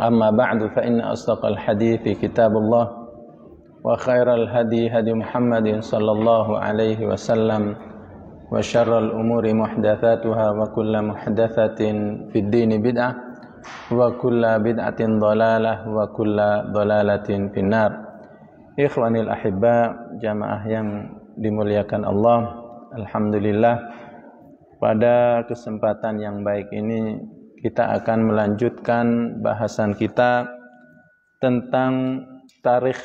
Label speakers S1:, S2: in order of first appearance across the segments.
S1: أما بعد فإن أصدق الحديث كتاب الله وخير الهدي هدي محمد صلى الله عليه وسلم وشر الأمور محدثاتها وكل محدثة في الدين بدعة وكل بدعة ضلالة وكل ضلالة في النار Ikhwanil Ahibba Jamaah yang dimuliakan Allah Alhamdulillah Pada kesempatan yang baik ini kita akan melanjutkan bahasan kita tentang tarikh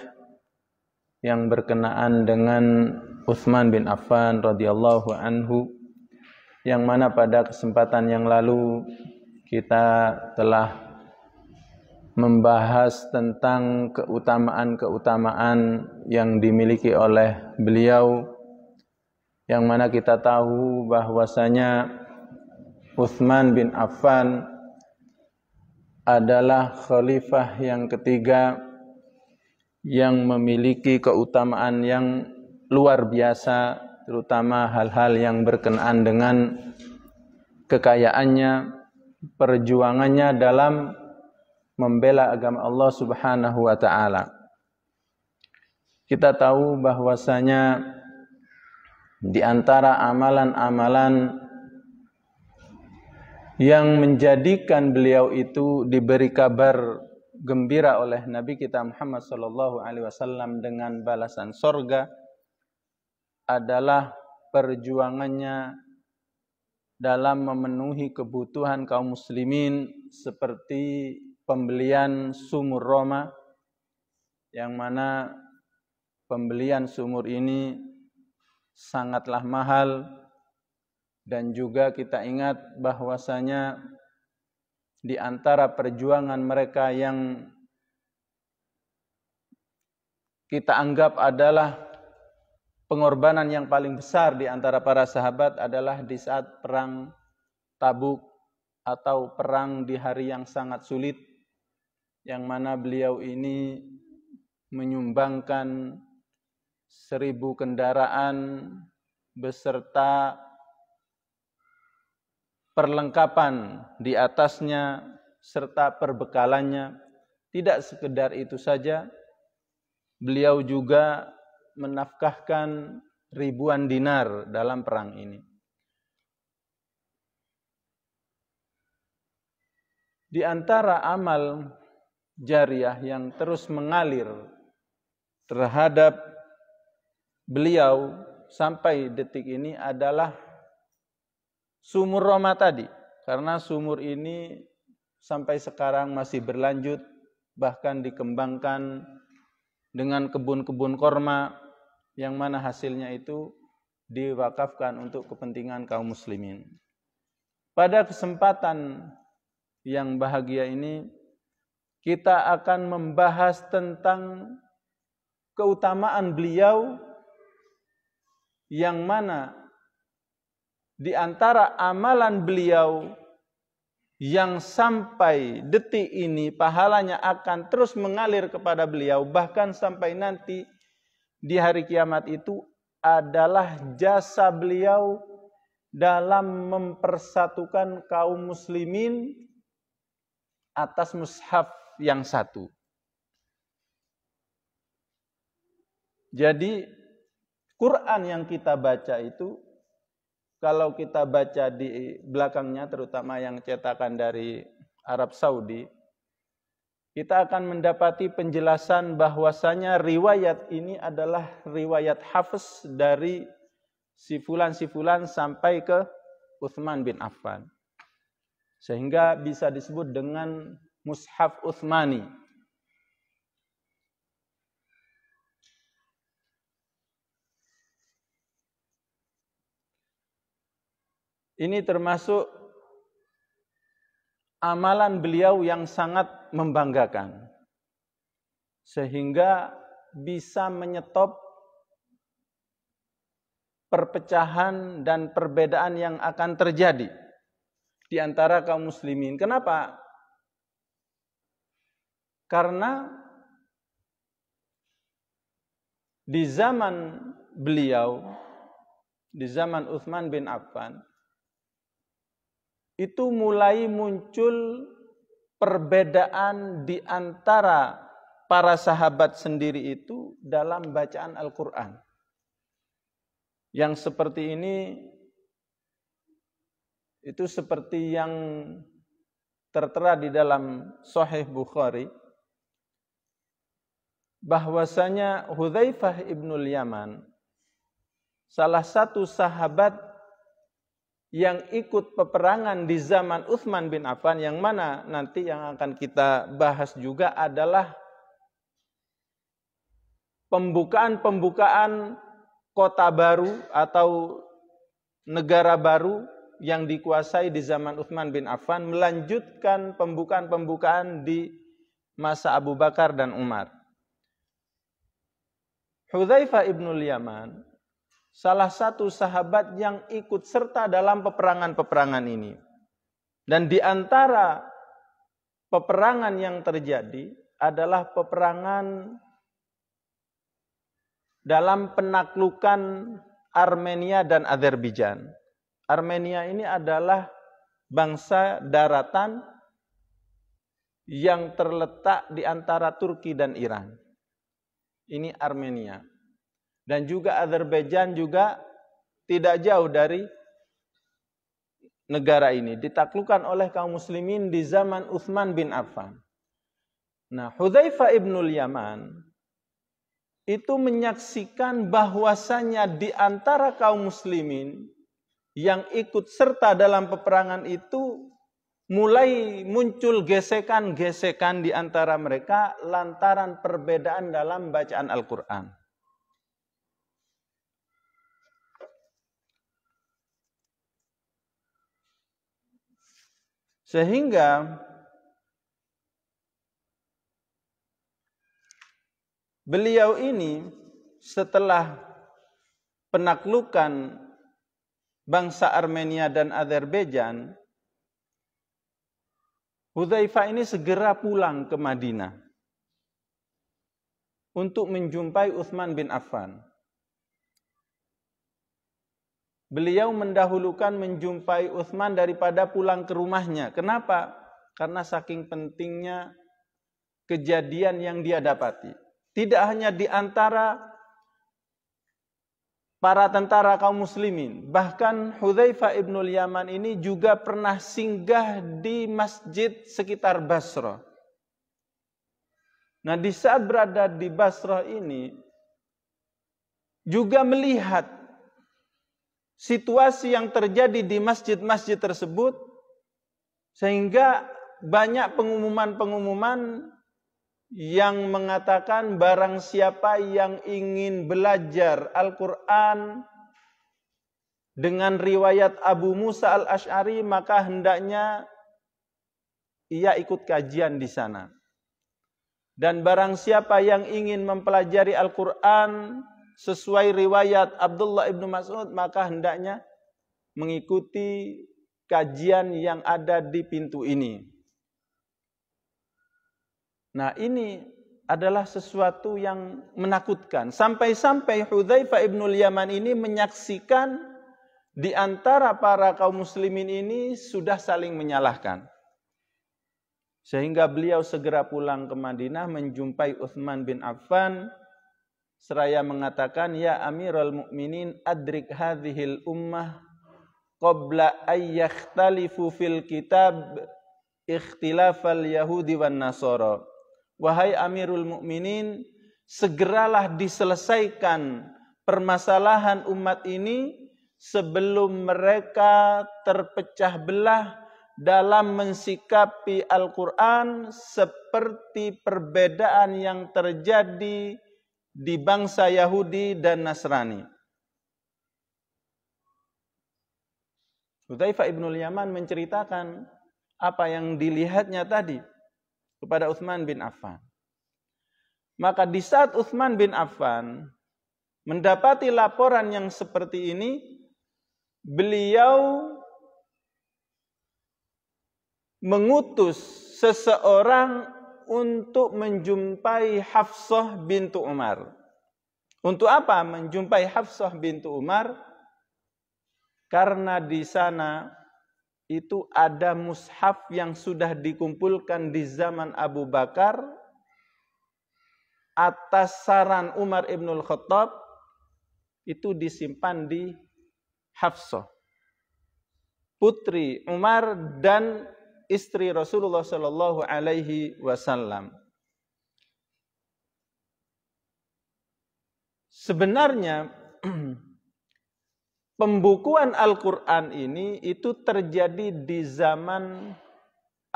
S1: yang berkenaan dengan Uthman bin Affan radhiyallahu anhu yang mana pada kesempatan yang lalu kita telah membahas tentang keutamaan-keutamaan yang dimiliki oleh beliau yang mana kita tahu bahwasanya Uthman bin Affan adalah khalifah yang ketiga yang memiliki keutamaan yang luar biasa terutama hal-hal yang berkenaan dengan kekayaannya, perjuangannya dalam membela agama Allah Subhanahu wa taala. Kita tahu bahwasanya di antara amalan-amalan yang menjadikan beliau itu diberi kabar gembira oleh Nabi kita Muhammad Shallallahu Alaihi Wasallam dengan balasan sorga adalah perjuangannya dalam memenuhi kebutuhan kaum muslimin seperti pembelian sumur Roma yang mana pembelian sumur ini sangatlah mahal dan juga kita ingat bahwasanya di antara perjuangan mereka yang kita anggap adalah pengorbanan yang paling besar di antara para sahabat adalah di saat perang Tabuk atau perang di hari yang sangat sulit yang mana beliau ini menyumbangkan seribu kendaraan beserta perlengkapan di atasnya serta perbekalannya. Tidak sekedar itu saja, beliau juga menafkahkan ribuan dinar dalam perang ini. Di antara amal jariah yang terus mengalir terhadap beliau sampai detik ini adalah sumur Roma tadi. Karena sumur ini sampai sekarang masih berlanjut, bahkan dikembangkan dengan kebun-kebun korma yang mana hasilnya itu diwakafkan untuk kepentingan kaum muslimin. Pada kesempatan yang bahagia ini, kita akan membahas tentang keutamaan beliau yang mana di antara amalan beliau yang sampai detik ini pahalanya akan terus mengalir kepada beliau bahkan sampai nanti di hari kiamat itu adalah jasa beliau dalam mempersatukan kaum muslimin atas mushaf yang satu. Jadi Quran yang kita baca itu kalau kita baca di belakangnya terutama yang cetakan dari Arab Saudi kita akan mendapati penjelasan bahwasanya riwayat ini adalah riwayat Hafiz dari Sifulan-Sifulan sampai ke Uthman bin Affan. Sehingga bisa disebut dengan mushaf Uthmani Ini termasuk amalan beliau yang sangat membanggakan. Sehingga bisa menyetop perpecahan dan perbedaan yang akan terjadi di antara kaum muslimin. Kenapa? Karena di zaman beliau, di zaman Uthman bin Affan, itu mulai muncul perbedaan di antara para sahabat sendiri itu dalam bacaan Al-Quran. Yang seperti ini itu seperti yang tertera di dalam Sahih Bukhari bahwasanya Hudzaifah ibnul Yaman salah satu sahabat yang ikut peperangan di zaman Uthman bin Affan yang mana nanti yang akan kita bahas juga adalah pembukaan-pembukaan kota baru atau negara baru yang dikuasai di zaman Uthman bin Affan melanjutkan pembukaan-pembukaan di masa Abu Bakar dan Umar. Hudzaifah ibnul Yaman salah satu sahabat yang ikut serta dalam peperangan-peperangan ini. Dan di antara peperangan yang terjadi adalah peperangan dalam penaklukan Armenia dan Azerbaijan. Armenia ini adalah bangsa daratan yang terletak di antara Turki dan Iran. Ini Armenia dan juga Azerbaijan juga tidak jauh dari negara ini ditaklukkan oleh kaum muslimin di zaman Uthman bin Affan. Nah, Hudzaifa ibnul Yaman itu menyaksikan bahwasanya di antara kaum muslimin yang ikut serta dalam peperangan itu mulai muncul gesekan-gesekan di antara mereka lantaran perbedaan dalam bacaan Al-Qur'an. Sehingga beliau ini setelah penaklukan bangsa Armenia dan Azerbaijan, Hudzaifah ini segera pulang ke Madinah untuk menjumpai Uthman bin Affan. Beliau mendahulukan menjumpai Uthman daripada pulang ke rumahnya. Kenapa? Karena saking pentingnya kejadian yang dia dapati. Tidak hanya di antara para tentara kaum muslimin. Bahkan Hudhaifah ibnul Yaman ini juga pernah singgah di masjid sekitar Basra. Nah di saat berada di Basra ini juga melihat situasi yang terjadi di masjid-masjid tersebut sehingga banyak pengumuman-pengumuman yang mengatakan barang siapa yang ingin belajar Al-Qur'an dengan riwayat Abu Musa al ashari maka hendaknya ia ikut kajian di sana. Dan barang siapa yang ingin mempelajari Al-Qur'an sesuai riwayat Abdullah ibnu Mas'ud maka hendaknya mengikuti kajian yang ada di pintu ini. Nah ini adalah sesuatu yang menakutkan. Sampai-sampai Hudhaifah ibnu Yaman ini menyaksikan di antara para kaum muslimin ini sudah saling menyalahkan. Sehingga beliau segera pulang ke Madinah menjumpai Uthman bin Affan seraya mengatakan ya Amirul Mukminin adrik hadhil ummah qabla ayyakhtalifu fil kitab ikhtilafal yahudi wan nasara wahai Amirul Mukminin segeralah diselesaikan permasalahan umat ini sebelum mereka terpecah belah dalam mensikapi Al-Quran seperti perbedaan yang terjadi di bangsa Yahudi dan Nasrani. Hudzaifah ibnul Yaman menceritakan apa yang dilihatnya tadi kepada Uthman bin Affan. Maka di saat Uthman bin Affan mendapati laporan yang seperti ini, beliau mengutus seseorang untuk menjumpai Hafsah bintu Umar. Untuk apa menjumpai Hafsah bintu Umar? Karena di sana itu ada mushaf yang sudah dikumpulkan di zaman Abu Bakar atas saran Umar Ibnul Khattab itu disimpan di Hafsah putri Umar dan istri Rasulullah Shallallahu Alaihi Wasallam. Sebenarnya pembukuan Al-Quran ini itu terjadi di zaman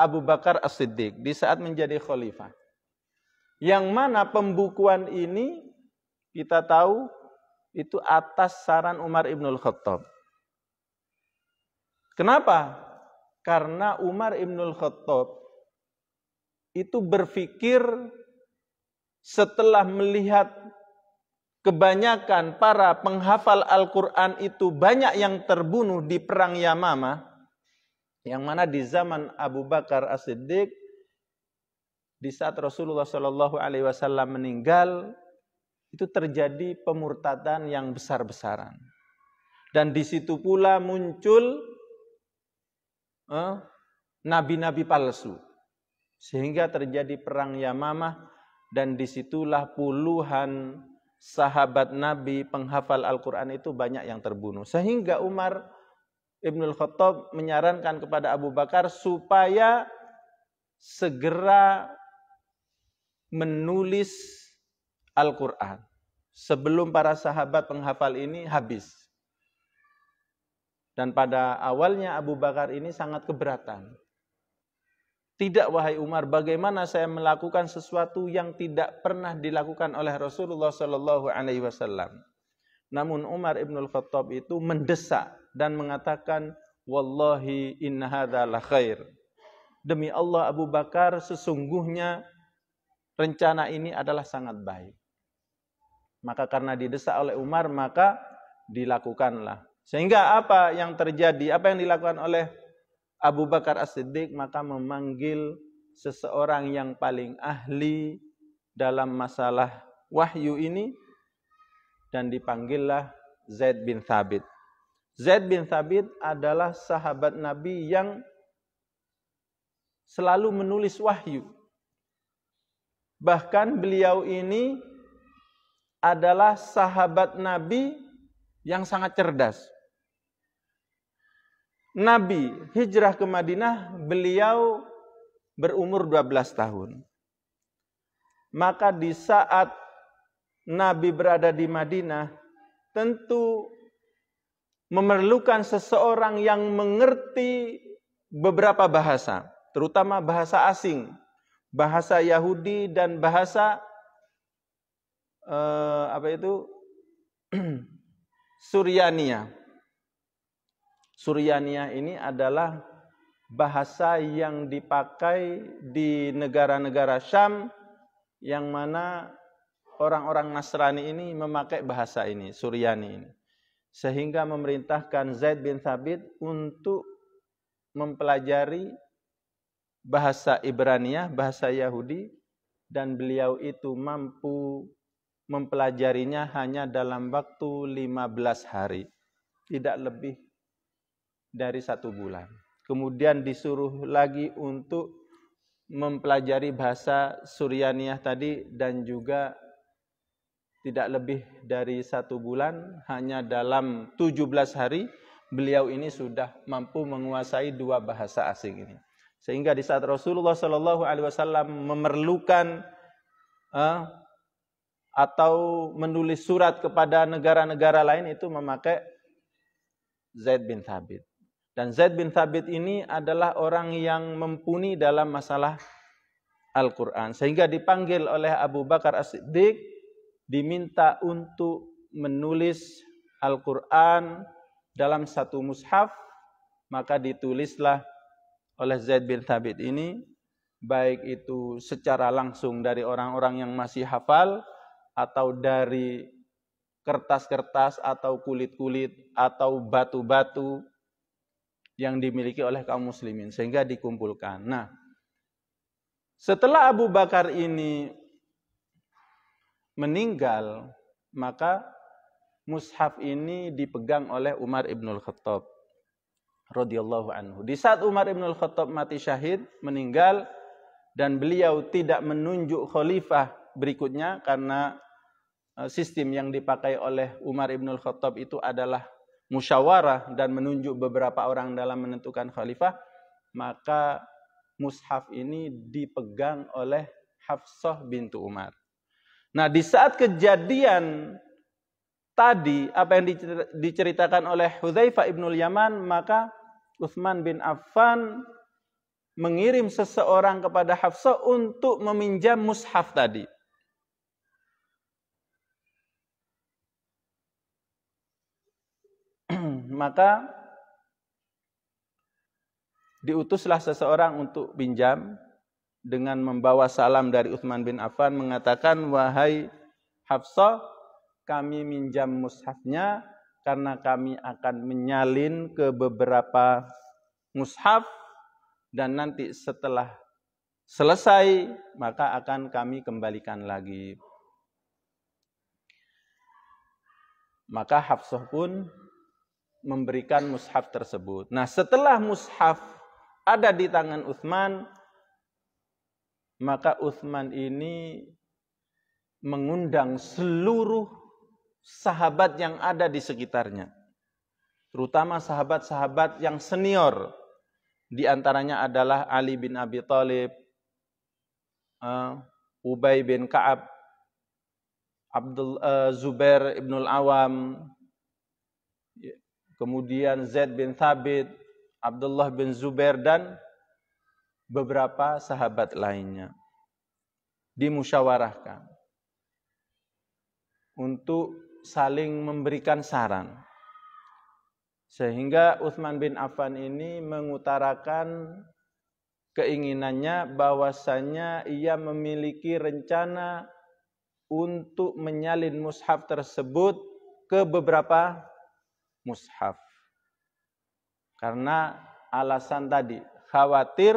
S1: Abu Bakar As-Siddiq di saat menjadi khalifah. Yang mana pembukuan ini kita tahu itu atas saran Umar Ibnul Khattab. Kenapa? Karena Umar Ibnul Khattab itu berpikir setelah melihat kebanyakan para penghafal Al-Quran itu banyak yang terbunuh di perang Yamama, yang mana di zaman Abu Bakar As-Siddiq, di saat Rasulullah Shallallahu Alaihi Wasallam meninggal, itu terjadi pemurtadan yang besar-besaran. Dan di situ pula muncul Eh? nabi-nabi eh, palsu. Sehingga terjadi perang Yamamah dan disitulah puluhan sahabat Nabi penghafal Al-Quran itu banyak yang terbunuh. Sehingga Umar Ibnul Khattab menyarankan kepada Abu Bakar supaya segera menulis Al-Quran sebelum para sahabat penghafal ini habis. Dan pada awalnya Abu Bakar ini sangat keberatan. Tidak wahai Umar, bagaimana saya melakukan sesuatu yang tidak pernah dilakukan oleh Rasulullah Shallallahu Alaihi Wasallam? Namun Umar ibnul Khattab itu mendesak dan mengatakan, Wallahi inna hadha la khair. Demi Allah Abu Bakar sesungguhnya rencana ini adalah sangat baik. Maka karena didesak oleh Umar maka dilakukanlah. Sehingga apa yang terjadi, apa yang dilakukan oleh Abu Bakar As-Siddiq maka memanggil seseorang yang paling ahli dalam masalah wahyu ini dan dipanggillah Zaid bin Thabit. Zaid bin Thabit adalah sahabat Nabi yang selalu menulis wahyu. Bahkan beliau ini adalah sahabat Nabi yang sangat cerdas. Nabi hijrah ke Madinah, beliau berumur 12 tahun. Maka di saat Nabi berada di Madinah, tentu memerlukan seseorang yang mengerti beberapa bahasa, terutama bahasa asing, bahasa Yahudi dan bahasa eh, apa itu Suryania. Suryania ini adalah bahasa yang dipakai di negara-negara Syam yang mana orang-orang Nasrani ini memakai bahasa ini, Suryani ini. Sehingga memerintahkan Zaid bin Thabit untuk mempelajari bahasa Ibraniyah bahasa Yahudi, dan beliau itu mampu mempelajarinya hanya dalam waktu 15 hari, tidak lebih dari satu bulan. Kemudian disuruh lagi untuk mempelajari bahasa Suryaniyah tadi dan juga tidak lebih dari satu bulan, hanya dalam 17 hari beliau ini sudah mampu menguasai dua bahasa asing ini. Sehingga di saat Rasulullah Shallallahu Alaihi Wasallam memerlukan eh, atau menulis surat kepada negara-negara lain itu memakai Zaid bin Thabit. Dan Zaid bin Thabit ini adalah orang yang mempuni dalam masalah Al-Quran. Sehingga dipanggil oleh Abu Bakar As-Siddiq, diminta untuk menulis Al-Quran dalam satu mushaf, maka ditulislah oleh Zaid bin Thabit ini, baik itu secara langsung dari orang-orang yang masih hafal, atau dari kertas-kertas atau kulit-kulit atau batu-batu yang dimiliki oleh kaum muslimin sehingga dikumpulkan. Nah, setelah Abu Bakar ini meninggal, maka mushaf ini dipegang oleh Umar Ibnul Khattab radhiyallahu anhu. Di saat Umar Ibnul Khattab mati syahid, meninggal dan beliau tidak menunjuk khalifah berikutnya karena eh, sistem yang dipakai oleh Umar Ibnul Khattab itu adalah musyawarah dan menunjuk beberapa orang dalam menentukan khalifah, maka mushaf ini dipegang oleh Hafsah bintu Umar. Nah, di saat kejadian tadi apa yang diceritakan oleh Hudzaifah Ibnul Yaman, maka Uthman bin Affan mengirim seseorang kepada Hafsah untuk meminjam mushaf tadi. maka diutuslah seseorang untuk pinjam dengan membawa salam dari Uthman bin Affan mengatakan wahai Hafsah kami minjam mushafnya karena kami akan menyalin ke beberapa mushaf dan nanti setelah selesai maka akan kami kembalikan lagi maka Hafsah pun memberikan mushaf tersebut. Nah, setelah mushaf ada di tangan Uthman, maka Uthman ini mengundang seluruh sahabat yang ada di sekitarnya. Terutama sahabat-sahabat yang senior. Di antaranya adalah Ali bin Abi Talib, uh, eh, Ubay bin Ka'ab, Abdul uh, Zubair ibnul Awam, kemudian Zaid bin Thabit, Abdullah bin Zubair dan beberapa sahabat lainnya dimusyawarahkan untuk saling memberikan saran. Sehingga Uthman bin Affan ini mengutarakan keinginannya bahwasanya ia memiliki rencana untuk menyalin mushaf tersebut ke beberapa mushaf. Karena alasan tadi, khawatir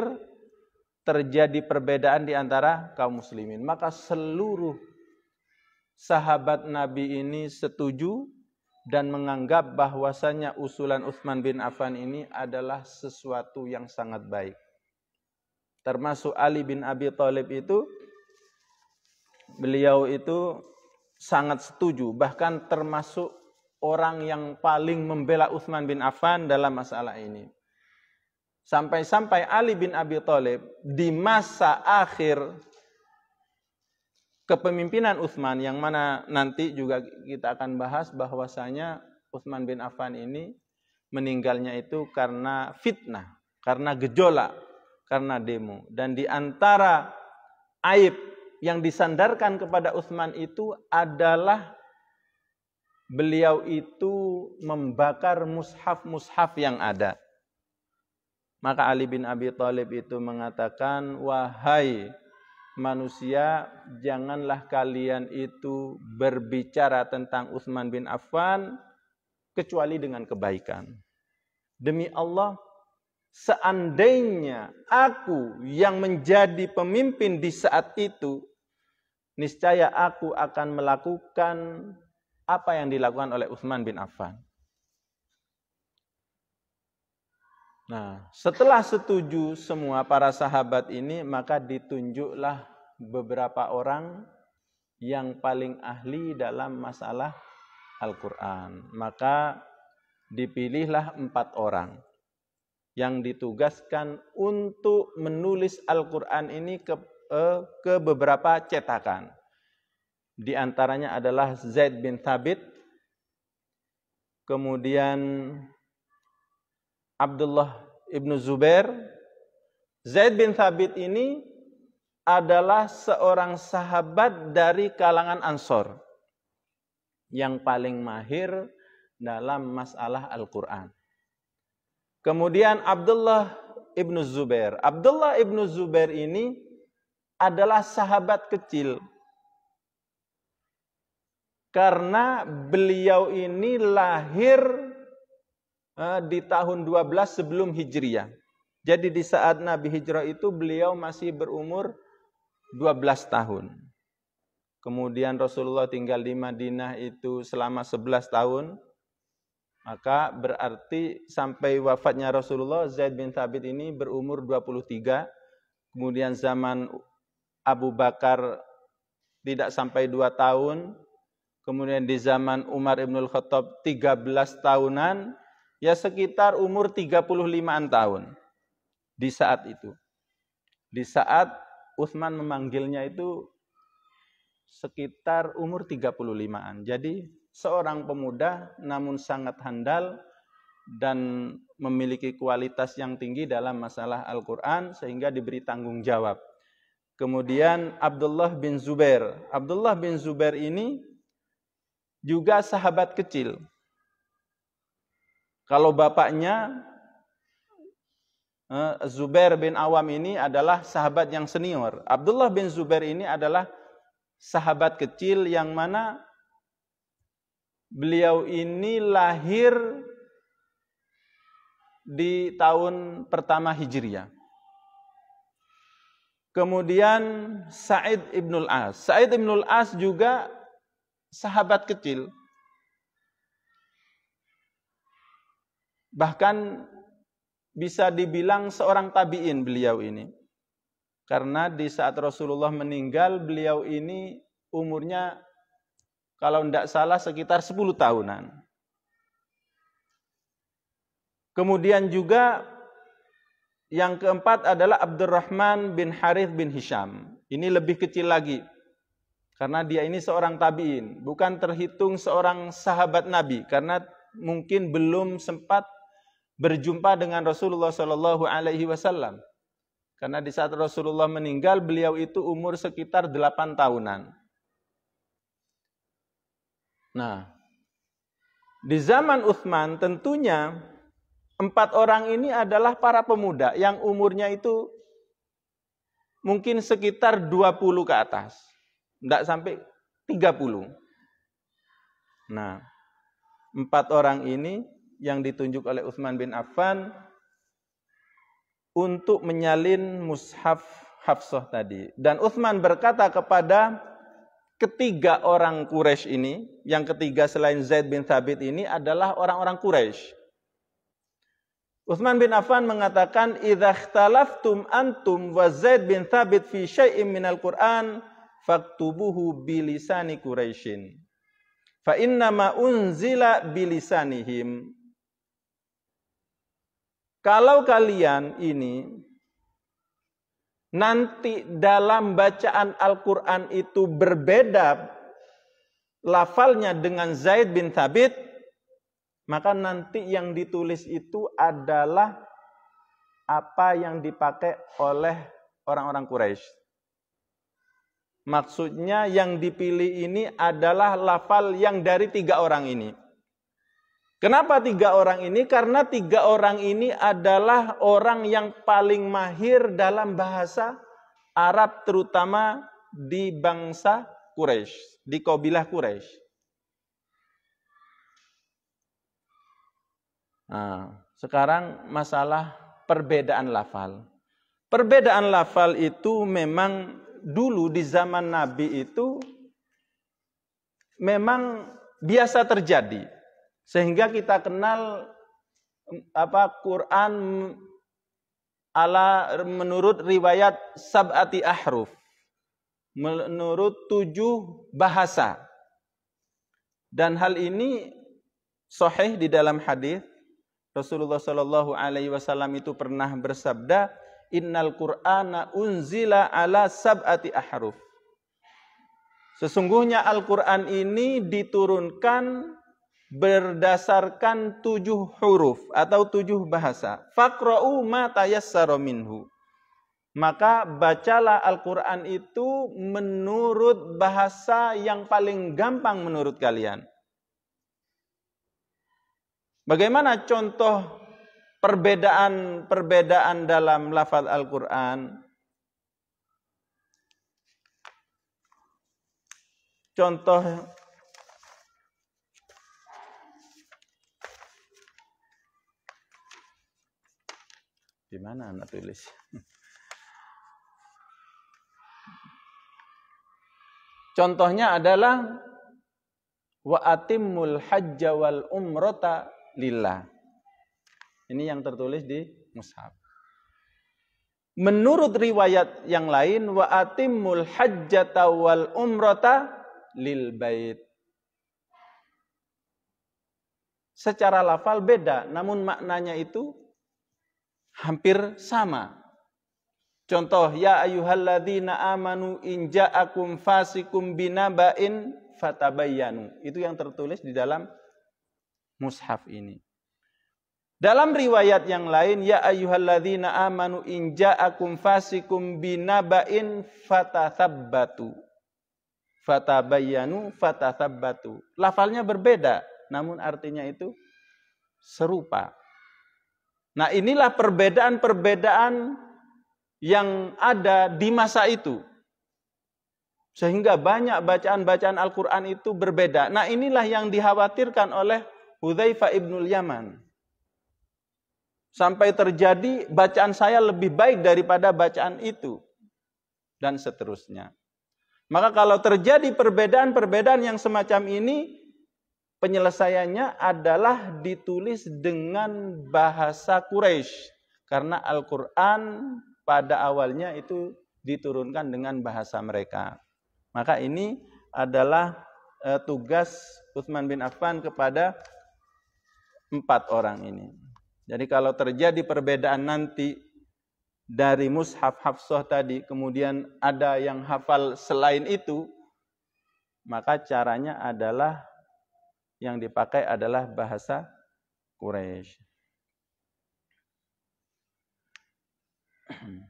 S1: terjadi perbedaan di antara kaum muslimin. Maka seluruh sahabat Nabi ini setuju dan menganggap bahwasannya usulan Uthman bin Affan ini adalah sesuatu yang sangat baik. Termasuk Ali bin Abi Thalib itu beliau itu sangat setuju bahkan termasuk orang yang paling membela Uthman bin Affan dalam masalah ini. Sampai-sampai Ali bin Abi Thalib di masa akhir kepemimpinan Uthman yang mana nanti juga kita akan bahas bahwasanya Uthman bin Affan ini meninggalnya itu karena fitnah, karena gejolak, karena demo. Dan di antara aib yang disandarkan kepada Uthman itu adalah beliau itu membakar mushaf-mushaf yang ada. Maka Ali bin Abi Thalib itu mengatakan, "Wahai manusia, janganlah kalian itu berbicara tentang Utsman bin Affan kecuali dengan kebaikan. Demi Allah, seandainya aku yang menjadi pemimpin di saat itu, niscaya aku akan melakukan apa yang dilakukan oleh Utsman bin Affan. Nah, setelah setuju semua para sahabat ini, maka ditunjuklah beberapa orang yang paling ahli dalam masalah Al-Quran. Maka dipilihlah empat orang yang ditugaskan untuk menulis Al-Quran ini ke, eh, ke beberapa cetakan. Di antaranya adalah Zaid bin Thabit, kemudian Abdullah ibnu Zubair. Zaid bin Thabit ini adalah seorang sahabat dari kalangan Ansor yang paling mahir dalam masalah Al-Quran. Kemudian Abdullah ibnu Zubair. Abdullah ibnu Zubair ini adalah sahabat kecil karena beliau ini lahir eh, di tahun 12 sebelum Hijriah. Jadi di saat Nabi hijrah itu beliau masih berumur 12 tahun. Kemudian Rasulullah tinggal di Madinah itu selama 11 tahun. Maka berarti sampai wafatnya Rasulullah Zaid bin Thabit ini berumur 23. Kemudian zaman Abu Bakar tidak sampai 2 tahun. Kemudian di zaman Umar Ibnul Khattab 13 tahunan, ya sekitar umur 35-an tahun di saat itu. Di saat Uthman memanggilnya itu sekitar umur 35-an. Jadi seorang pemuda namun sangat handal dan memiliki kualitas yang tinggi dalam masalah Al-Quran sehingga diberi tanggung jawab. Kemudian Abdullah bin Zubair. Abdullah bin Zubair ini juga sahabat kecil. Kalau bapaknya eh, Zubair bin Awam ini adalah sahabat yang senior. Abdullah bin Zubair ini adalah sahabat kecil yang mana beliau ini lahir di tahun pertama Hijriah. Kemudian Sa'id ibnul As. Sa'id ibnul As juga sahabat kecil. Bahkan bisa dibilang seorang tabi'in beliau ini. Karena di saat Rasulullah meninggal, beliau ini umurnya kalau tidak salah sekitar 10 tahunan. Kemudian juga yang keempat adalah Abdurrahman bin Harith bin Hisham. Ini lebih kecil lagi karena dia ini seorang tabi'in, bukan terhitung seorang sahabat Nabi karena mungkin belum sempat berjumpa dengan Rasulullah Shallallahu alaihi wasallam. Karena di saat Rasulullah meninggal, beliau itu umur sekitar 8 tahunan. Nah, di zaman Uthman tentunya empat orang ini adalah para pemuda yang umurnya itu mungkin sekitar 20 ke atas. Tidak sampai 30. Nah, empat orang ini yang ditunjuk oleh Utsman bin Affan untuk menyalin mushaf Hafsah tadi. Dan Utsman berkata kepada ketiga orang Quraisy ini, yang ketiga selain Zaid bin Thabit ini adalah orang-orang Quraisy. Utsman bin Affan mengatakan, "Idza antum wa Zaid bin Thabit fi syai'in minal Qur'an, faktubuhu bilisani Quraisyin. Fa innama unzila bilisanihim. Kalau kalian ini nanti dalam bacaan Al-Quran itu berbeda lafalnya dengan Zaid bin Thabit, maka nanti yang ditulis itu adalah apa yang dipakai oleh orang-orang Quraisy. Maksudnya yang dipilih ini adalah lafal yang dari tiga orang ini. Kenapa tiga orang ini? Karena tiga orang ini adalah orang yang paling mahir dalam bahasa Arab terutama di bangsa Quraisy, di kabilah Quraisy. Nah, sekarang masalah perbedaan lafal. Perbedaan lafal itu memang dulu di zaman Nabi itu memang biasa terjadi sehingga kita kenal mm, apa Quran ala menurut riwayat sab'ati ahruf menurut tujuh bahasa dan hal ini sahih di dalam hadis Rasulullah Shallallahu alaihi wasallam itu pernah bersabda innal qur'ana unzila ala sab'ati ahruf. Sesungguhnya Al-Qur'an ini diturunkan berdasarkan tujuh huruf atau tujuh bahasa. faqra'u ma tayassara minhu. Maka bacalah Al-Quran itu menurut bahasa yang paling gampang menurut kalian. Bagaimana contoh perbedaan-perbedaan dalam lafaz Al-Qur'an. Contoh di mana anak tulis? Contohnya adalah wa atimul hajja wal umrata lillah. Ini yang tertulis di mushaf. Menurut riwayat yang lain wa atimul hajjata wal umrata lil bait. Secara lafal beda, namun maknanya itu hampir sama. Contoh ya ayyuhalladzina amanu in ja'akum fasikum binaba'in fatabayyanu. Itu yang tertulis di dalam mushaf ini. Dalam riwayat yang lain, ya ayyuhalladzina amanu in ja'akum fasikum binaba'in fatathabbatu. Fatabayyanu fatathabbatu. Lafalnya berbeda, namun artinya itu serupa. Nah, inilah perbedaan-perbedaan yang ada di masa itu. Sehingga banyak bacaan-bacaan Al-Qur'an itu berbeda. Nah, inilah yang dikhawatirkan oleh Hudzaifah ibnul Yaman sampai terjadi bacaan saya lebih baik daripada bacaan itu dan seterusnya. Maka kalau terjadi perbedaan-perbedaan yang semacam ini, penyelesaiannya adalah ditulis dengan bahasa Quraisy karena Al-Qur'an pada awalnya itu diturunkan dengan bahasa mereka. Maka ini adalah eh, tugas Utsman bin Affan kepada empat orang ini. Jadi kalau terjadi perbedaan nanti dari mushaf Hafsah tadi kemudian ada yang hafal selain itu, maka caranya adalah yang dipakai adalah bahasa Quraisy.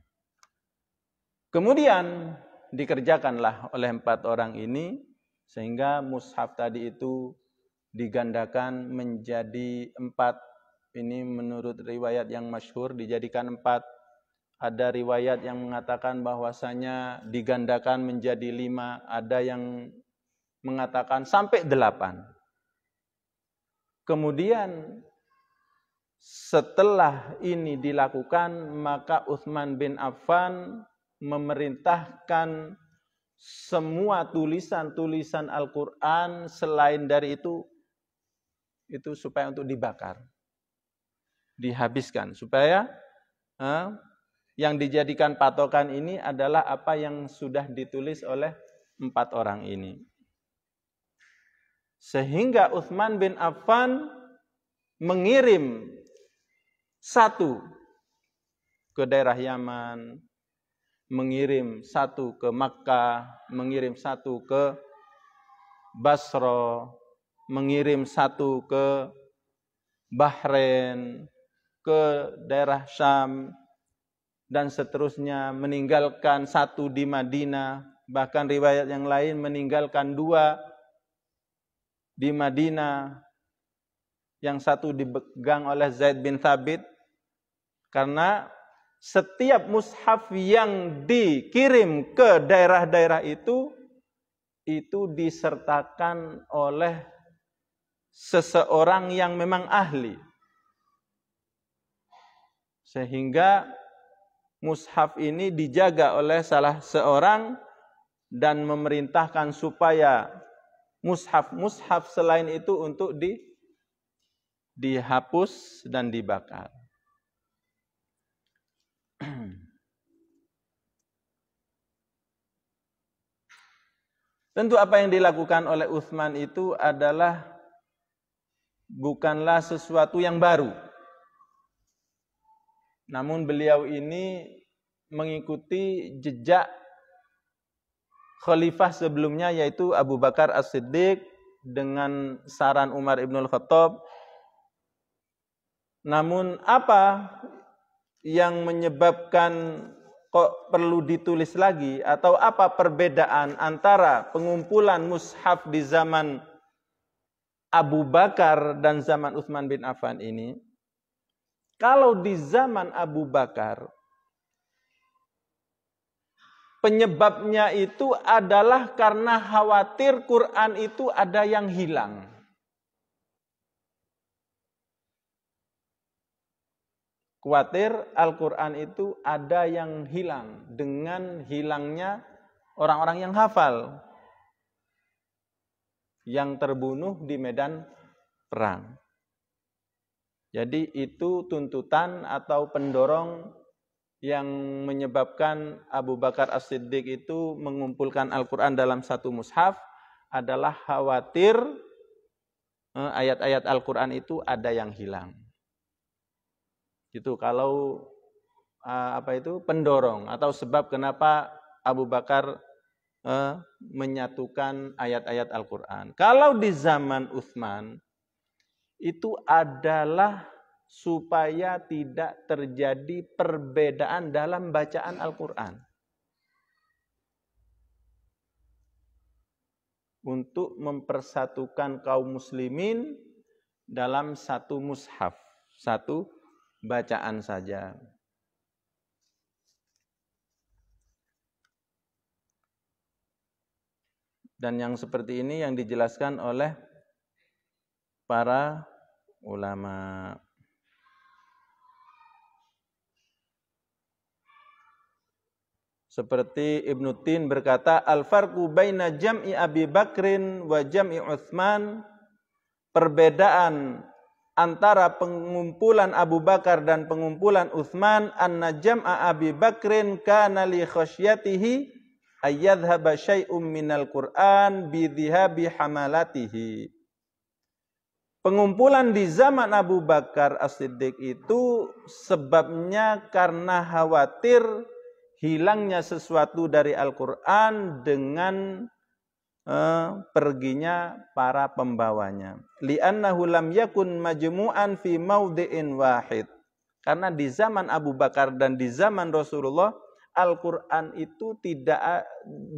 S1: Kemudian dikerjakanlah oleh empat orang ini sehingga mushaf tadi itu digandakan menjadi empat ini menurut riwayat yang masyhur dijadikan empat. Ada riwayat yang mengatakan bahwasanya digandakan menjadi lima. Ada yang mengatakan sampai delapan. Kemudian setelah ini dilakukan maka Uthman bin Affan memerintahkan semua tulisan-tulisan Al-Quran selain dari itu itu supaya untuk dibakar dihabiskan supaya eh, yang dijadikan patokan ini adalah apa yang sudah ditulis oleh empat orang ini. Sehingga Uthman bin Affan mengirim satu ke daerah Yaman, mengirim satu ke Makkah, mengirim satu ke Basra, mengirim satu ke Bahrain, ke daerah Syam dan seterusnya meninggalkan satu di Madinah bahkan riwayat yang lain meninggalkan dua di Madinah yang satu dipegang oleh Zaid bin Thabit karena setiap mushaf yang dikirim ke daerah-daerah itu itu disertakan oleh seseorang yang memang ahli sehingga mushaf ini dijaga oleh salah seorang dan memerintahkan supaya mushaf-mushaf selain itu untuk di dihapus dan dibakar. Tentu apa yang dilakukan oleh Uthman itu adalah bukanlah sesuatu yang baru. Namun beliau ini mengikuti jejak khalifah sebelumnya yaitu Abu Bakar As-Siddiq dengan saran Umar Ibnul Khattab. Namun apa yang menyebabkan kok perlu ditulis lagi atau apa perbedaan antara pengumpulan mushaf di zaman Abu Bakar dan zaman Uthman bin Affan ini? Kalau di zaman Abu Bakar, penyebabnya itu adalah karena khawatir Quran itu ada yang hilang. Khawatir Al-Quran itu ada yang hilang dengan hilangnya orang-orang yang hafal yang terbunuh di medan perang. Jadi itu tuntutan atau pendorong yang menyebabkan Abu Bakar As-Siddiq itu mengumpulkan Al-Quran dalam satu mushaf adalah khawatir eh, ayat-ayat Al-Quran itu ada yang hilang. Itu kalau eh, apa itu pendorong atau sebab kenapa Abu Bakar eh, menyatukan ayat-ayat Al-Quran. Kalau di zaman Uthman, itu adalah supaya tidak terjadi perbedaan dalam bacaan Al-Quran. Untuk mempersatukan kaum muslimin dalam satu mushaf, satu bacaan saja. Dan yang seperti ini yang dijelaskan oleh para ulama. Seperti Ibnu Tin berkata, al farku baina jam'i Abi Bakrin wa jam'i Uthman, perbedaan antara pengumpulan Abu Bakar dan pengumpulan Uthman, anna jam'a Abi Bakrin kana li khasyatihi ayyadhaba syai'um minal Qur'an bi hamalatihi. Pengumpulan di zaman Abu Bakar As-Siddiq itu sebabnya karena khawatir hilangnya sesuatu dari Al-Quran dengan eh, perginya para pembawanya. لِأَنَّهُ لَمْ yakun majmu'an fi مَوْدِئٍ wahid. Karena di zaman Abu Bakar dan di zaman Rasulullah, Al-Quran itu tidak eh,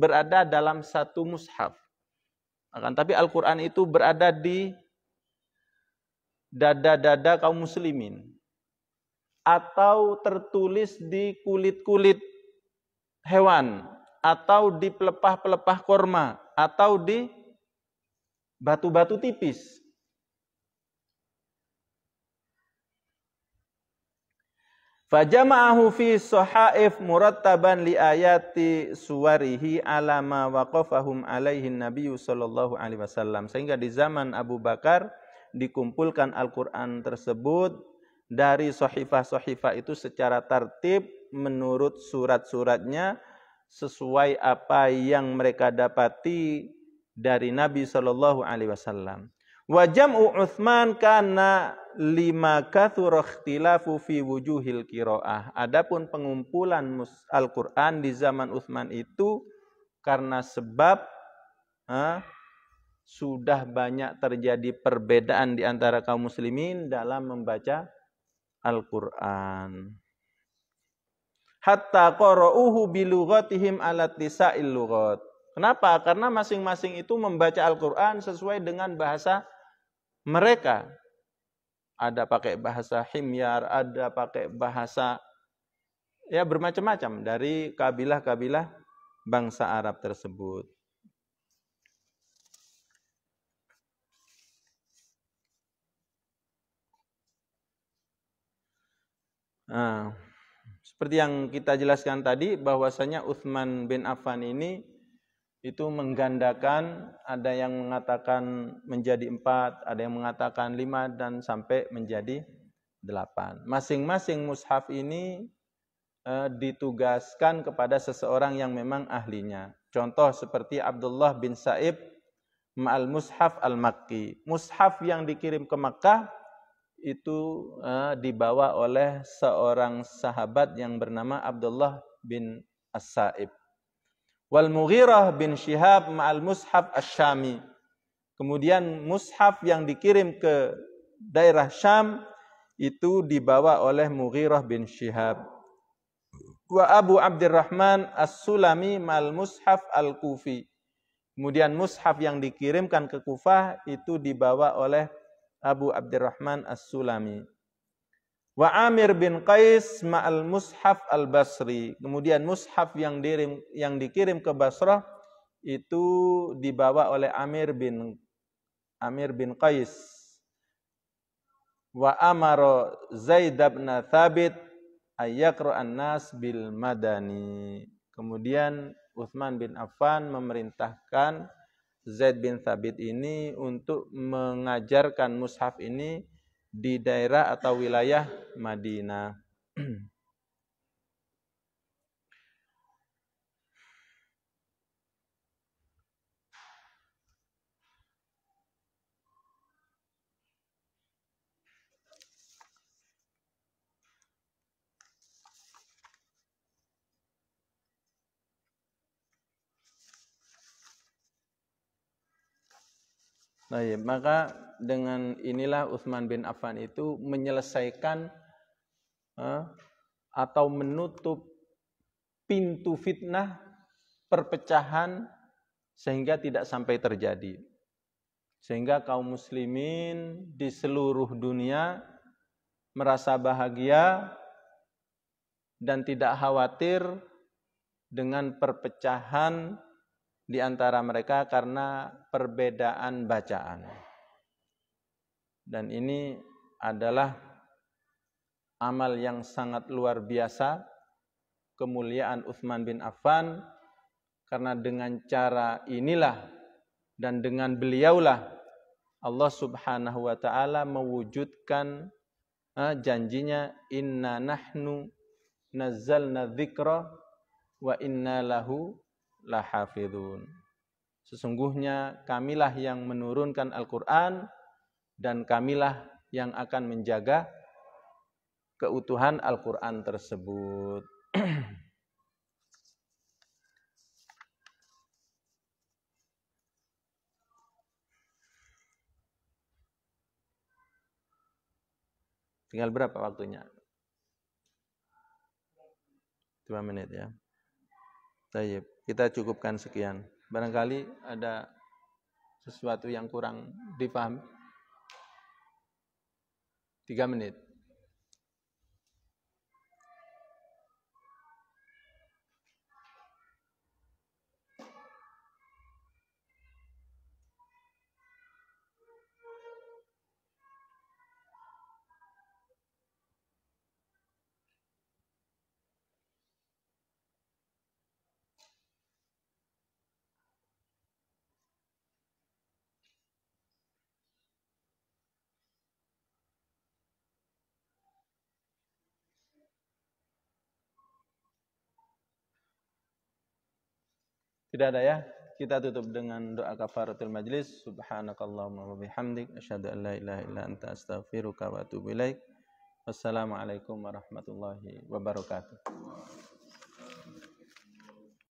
S1: berada dalam satu mushaf. Akan tapi Al-Quran itu berada di dada-dada kaum muslimin atau tertulis di kulit-kulit hewan atau di pelepah-pelepah korma atau di batu-batu tipis. Fajama'ahu fi sohaif murattaban li ayati suwarihi alama waqafahum alaihin nabiyyu sallallahu alaihi wasallam. Sehingga di zaman Abu Bakar dikumpulkan Al-Quran tersebut dari sohifah-sohifah itu secara tertib menurut surat-suratnya sesuai apa yang mereka dapati dari Nabi Shallallahu Alaihi Wasallam. Wajam Uthman karena lima kathur fi wujuhil kiroah. Adapun pengumpulan Al-Quran di zaman Uthman itu karena sebab sudah banyak terjadi perbedaan di antara kaum muslimin dalam membaca Al-Qur'an. Hatta qara'uhu bilughatihim alat lughat. Kenapa? Karena masing-masing itu membaca Al-Qur'an sesuai dengan bahasa mereka. Ada pakai bahasa Himyar, ada pakai bahasa ya bermacam-macam dari kabilah-kabilah bangsa Arab tersebut. Nah, seperti yang kita jelaskan tadi bahwasanya Uthman bin Affan ini itu menggandakan ada yang mengatakan menjadi empat, ada yang mengatakan lima dan sampai menjadi delapan. Masing-masing mushaf ini eh, ditugaskan kepada seseorang yang memang ahlinya. Contoh seperti Abdullah bin Saib Ma'al Mushaf Al-Makki. Mushaf yang dikirim ke Makkah itu uh, dibawa oleh seorang sahabat yang bernama Abdullah bin As-Saib. Wal Mughirah bin Shihab ma'al Mushaf Asy-Syami. Kemudian mushaf yang dikirim ke daerah Syam itu dibawa oleh Mughirah bin Shihab. Wa Abu Abdurrahman As-Sulami ma'al Mushaf Al-Kufi. Kemudian mushaf yang dikirimkan ke Kufah itu dibawa oleh Abu Abdurrahman As-Sulami. Wa Amir bin Qais ma'al Mushaf Al-Basri. Kemudian Mushaf yang, dirim, yang dikirim ke Basrah itu dibawa oleh Amir bin Amir bin Qais. Wa amaro Zaid bin Thabit ayyaqra'an nas bil madani. Kemudian Uthman bin Affan memerintahkan Zaid bin Thabit ini untuk mengajarkan mushaf ini di daerah atau wilayah Madinah. Nah, ya, maka dengan inilah Uthman bin Affan itu menyelesaikan eh, atau menutup pintu fitnah perpecahan sehingga tidak sampai terjadi. Sehingga kaum muslimin di seluruh dunia merasa bahagia dan tidak khawatir dengan perpecahan di antara mereka karena perbedaan bacaan. Dan ini adalah amal yang sangat luar biasa kemuliaan Uthman bin Affan karena dengan cara inilah dan dengan beliaulah Allah Subhanahu wa taala mewujudkan eh, janjinya inna nahnu nazzalna dzikra wa inna lahu lahafidun. Sesungguhnya kamilah yang menurunkan Al-Qur'an dan kamilah yang akan menjaga keutuhan Al-Qur'an tersebut. Tinggal berapa waktunya? Dua menit ya. Tayyip kita cukupkan sekian. Barangkali ada sesuatu yang kurang dipahami. Tiga menit. Tidak ada ya? Kita tutup dengan doa kafaratul majlis. Subhanakallahumma wa bihamdik asyhadu an la ilaha illa anta astaghfiruka wa atubu ilaik. Wassalamualaikum warahmatullahi wabarakatuh.